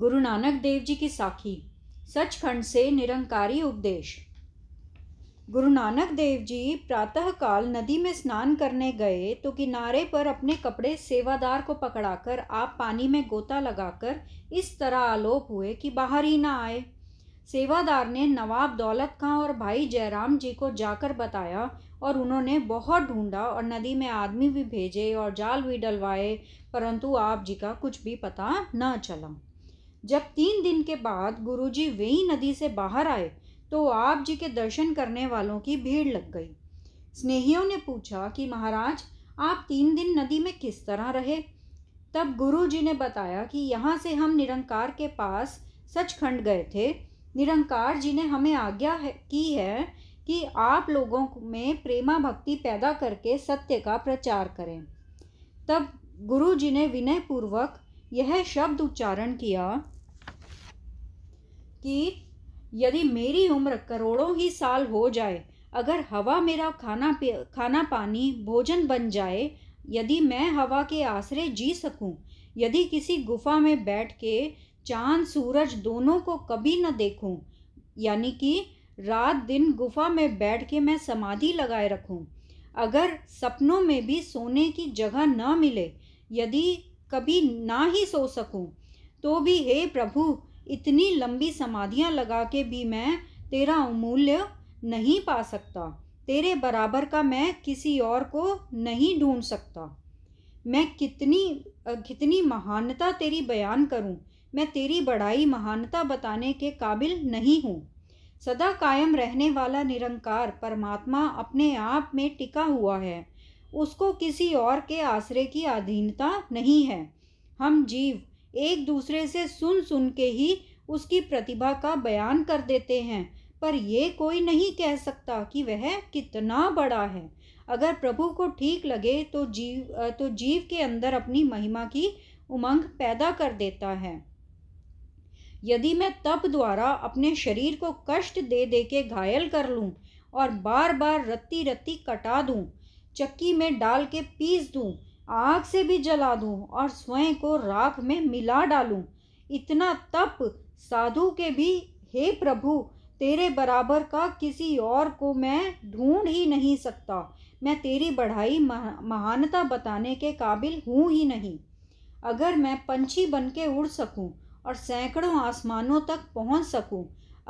गुरु नानक देव जी की साखी सचखंड से निरंकारी उपदेश गुरु नानक देव जी प्रातःकाल नदी में स्नान करने गए तो किनारे पर अपने कपड़े सेवादार को पकड़ाकर आप पानी में गोता लगाकर इस तरह आलोप हुए कि बाहर ही ना आए सेवादार ने नवाब दौलत खां और भाई जयराम जी को जाकर बताया और उन्होंने बहुत ढूंढा और नदी में आदमी भी भेजे और जाल भी डलवाए परंतु आप जी का कुछ भी पता न चला जब तीन दिन के बाद गुरुजी वेई नदी से बाहर आए तो आप जी के दर्शन करने वालों की भीड़ लग गई स्नेहियों ने पूछा कि महाराज आप तीन दिन नदी में किस तरह रहे तब गुरु जी ने बताया कि यहाँ से हम निरंकार के पास सचखंड गए थे निरंकार जी ने हमें आज्ञा है, की है कि आप लोगों में प्रेमा भक्ति पैदा करके सत्य का प्रचार करें तब गुरु जी ने विनयपूर्वक यह शब्द उच्चारण किया कि यदि मेरी उम्र करोड़ों ही साल हो जाए अगर हवा मेरा खाना खाना पानी भोजन बन जाए यदि मैं हवा के आश्रय जी सकूं, यदि किसी गुफा में बैठ के चांद सूरज दोनों को कभी न देखूं, यानी कि रात दिन गुफा में बैठ के मैं समाधि लगाए रखूं, अगर सपनों में भी सोने की जगह न मिले यदि कभी ना ही सो सकूं तो भी हे प्रभु इतनी लंबी समाधियां लगा के भी मैं तेरा अमूल्य नहीं पा सकता तेरे बराबर का मैं किसी और को नहीं ढूंढ सकता मैं कितनी कितनी महानता तेरी बयान करूं मैं तेरी बड़ाई महानता बताने के काबिल नहीं हूं सदा कायम रहने वाला निरंकार परमात्मा अपने आप में टिका हुआ है उसको किसी और के आश्रय की अधीनता नहीं है हम जीव एक दूसरे से सुन सुन के ही उसकी प्रतिभा का बयान कर देते हैं पर यह कोई नहीं कह सकता कि वह कितना बड़ा है अगर प्रभु को ठीक लगे तो जीव तो जीव के अंदर अपनी महिमा की उमंग पैदा कर देता है यदि मैं तप द्वारा अपने शरीर को कष्ट दे दे के घायल कर लूँ और बार बार रत्ती रत्ती कटा दूँ चक्की में डाल के पीस दूँ आग से भी जला दूँ और स्वयं को राख में मिला डालूँ इतना तप साधु के भी हे प्रभु तेरे बराबर का किसी और को मैं ढूंढ ही नहीं सकता मैं तेरी बढ़ाई महानता बताने के काबिल हूँ ही नहीं अगर मैं पंछी बन के उड़ सकूँ और सैकड़ों आसमानों तक पहुँच सकूँ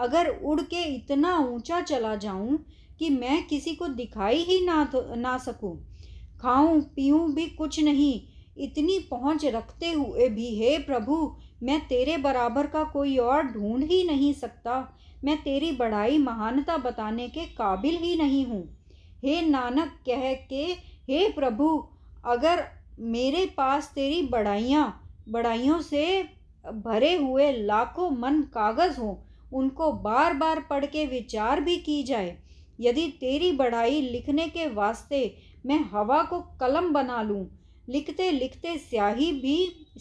अगर उड़ के इतना ऊंचा चला जाऊँ कि मैं किसी को दिखाई ही ना ना सकूं खाऊं पीऊं भी कुछ नहीं इतनी पहुंच रखते हुए भी हे प्रभु मैं तेरे बराबर का कोई और ढूंढ ही नहीं सकता मैं तेरी बड़ाई महानता बताने के काबिल ही नहीं हूँ हे नानक कह के हे प्रभु अगर मेरे पास तेरी बड़ाइयाँ बड़ाइयों से भरे हुए लाखों मन कागज़ हों उनको बार बार पढ़ के विचार भी की जाए यदि तेरी बढ़ाई लिखने के वास्ते मैं हवा को कलम बना लूं लिखते लिखते स्याही भी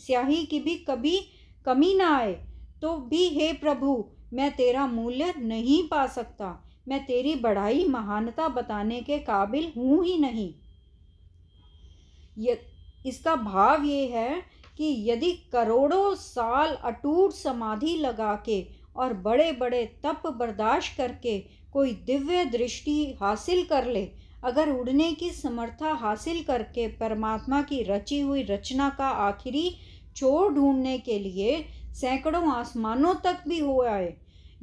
स्याही की भी कभी कमी ना आए तो भी हे प्रभु मैं तेरा मूल्य नहीं पा सकता मैं तेरी बढ़ाई महानता बताने के काबिल हूँ ही नहीं इसका भाव ये है कि यदि करोड़ों साल अटूट समाधि लगा के और बड़े बड़े तप बर्दाश्त करके कोई दिव्य दृष्टि हासिल कर ले अगर उड़ने की समर्था हासिल करके परमात्मा की रची हुई रचना का आखिरी चोर ढूंढने के लिए सैकड़ों आसमानों तक भी हो आए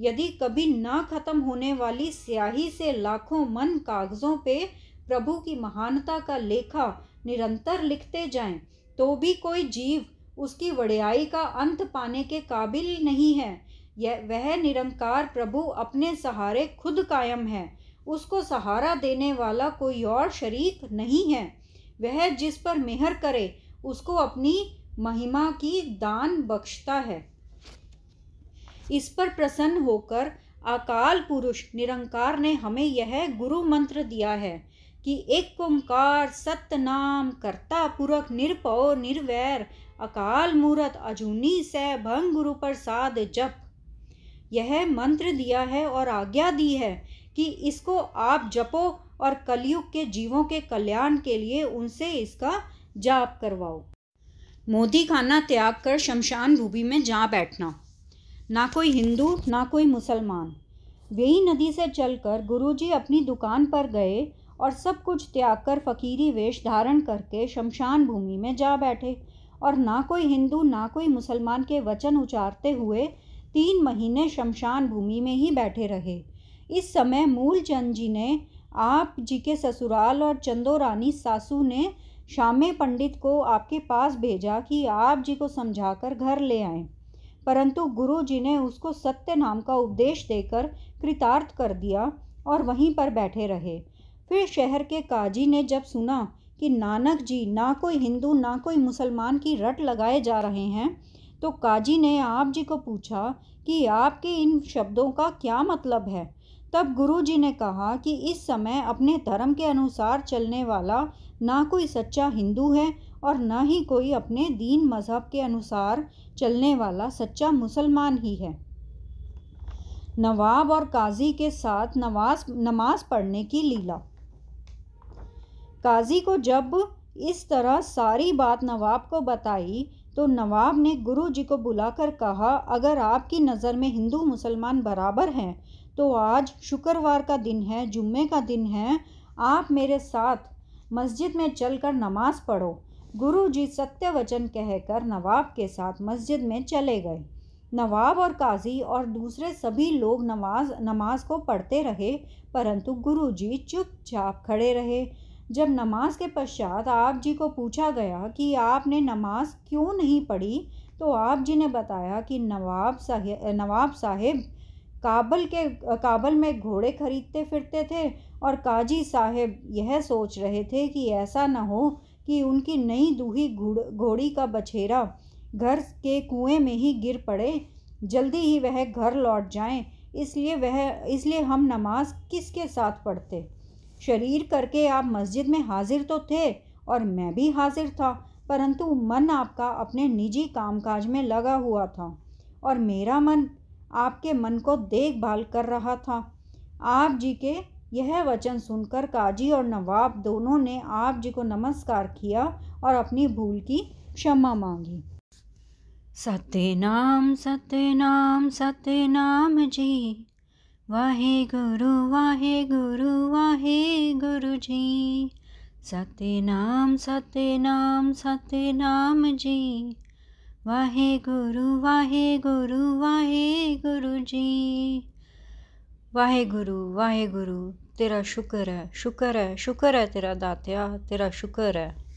यदि कभी ना खत्म होने वाली स्याही से लाखों मन कागजों पे प्रभु की महानता का लेखा निरंतर लिखते जाएं, तो भी कोई जीव उसकी वड़ियाई का अंत पाने के काबिल नहीं है यह वह निरंकार प्रभु अपने सहारे खुद कायम है उसको सहारा देने वाला कोई और शरीक नहीं है वह जिस पर मेहर करे उसको अपनी महिमा की दान बख्शता है इस पर प्रसन्न होकर अकाल पुरुष निरंकार ने हमें यह गुरु मंत्र दिया है कि एक ओंकार सत्यनाम कर्ता पुरख निरपौ निर्वैर अकाल मूरत अजूनी सह भंग गुरु प्रसाद जप यह मंत्र दिया है और आज्ञा दी है कि इसको आप जपो और कलयुग के जीवों के कल्याण के लिए उनसे इसका जाप करवाओ मोदी खाना त्याग कर शमशान भूमि में जा बैठना ना कोई हिंदू ना कोई मुसलमान वेई नदी से चलकर गुरुजी अपनी दुकान पर गए और सब कुछ त्याग कर फकीरी वेश धारण करके शमशान भूमि में जा बैठे और ना कोई हिंदू ना कोई मुसलमान के वचन उचारते हुए तीन महीने शमशान भूमि में ही बैठे रहे इस समय मूलचंद जी ने आप जी के ससुराल और चंदो रानी सासू ने श्यामे पंडित को आपके पास भेजा कि आप जी को समझाकर घर ले आए परंतु गुरु जी ने उसको सत्य नाम का उपदेश देकर कृतार्थ कर दिया और वहीं पर बैठे रहे फिर शहर के काजी ने जब सुना कि नानक जी ना कोई हिंदू ना कोई मुसलमान की रट लगाए जा रहे हैं तो काजी ने आप जी को पूछा कि आपके इन शब्दों का क्या मतलब है तब गुरु जी ने कहा कि इस समय अपने धर्म के अनुसार चलने वाला ना कोई सच्चा हिंदू है और ना ही कोई अपने दीन मज़हब के अनुसार चलने वाला सच्चा मुसलमान ही है नवाब और काजी के साथ नमाज नमाज पढ़ने की लीला काजी को जब इस तरह सारी बात नवाब को बताई तो नवाब ने गुरु जी को बुलाकर कहा अगर आपकी नज़र में हिंदू मुसलमान बराबर हैं तो आज शुक्रवार का दिन है जुम्मे का दिन है आप मेरे साथ मस्जिद में चलकर नमाज पढ़ो गुरु जी सत्य वचन कहकर नवाब के साथ मस्जिद में चले गए नवाब और काजी और दूसरे सभी लोग नमाज नमाज को पढ़ते रहे परंतु गुरु जी चुपचाप खड़े रहे जब नमाज के पश्चात आप जी को पूछा गया कि आपने नमाज क्यों नहीं पढ़ी तो आप जी ने बताया कि नवाब साहिब नवाब साहेब काबल के काबल में घोड़े खरीदते फिरते थे और काजी साहेब यह सोच रहे थे कि ऐसा ना हो कि उनकी नई दूही घोड़ी का बछेरा घर के कुएं में ही गिर पड़े जल्दी ही वह घर लौट जाएं इसलिए वह इसलिए हम नमाज किसके साथ पढ़ते शरीर करके आप मस्जिद में हाजिर तो थे और मैं भी हाजिर था परंतु मन आपका अपने निजी कामकाज में लगा हुआ था और मेरा मन आपके मन को देखभाल कर रहा था आप जी के यह वचन सुनकर काजी और नवाब दोनों ने आप जी को नमस्कार किया और अपनी भूल की क्षमा मांगी सत्य नाम सत्य नाम सत्य नाम जी वाहे गुरु वाहे गुरु वाहे गुरु जी सत्य नाम सत्य नाम सत्य नाम जी वाहे गुरु वाहे गुरु वाहे गुरु जी वाहे गुरु वाहे गुरु तेरा शुक्र है शुक्र है शुक्र है तेरा दात्या तेरा शुक्र है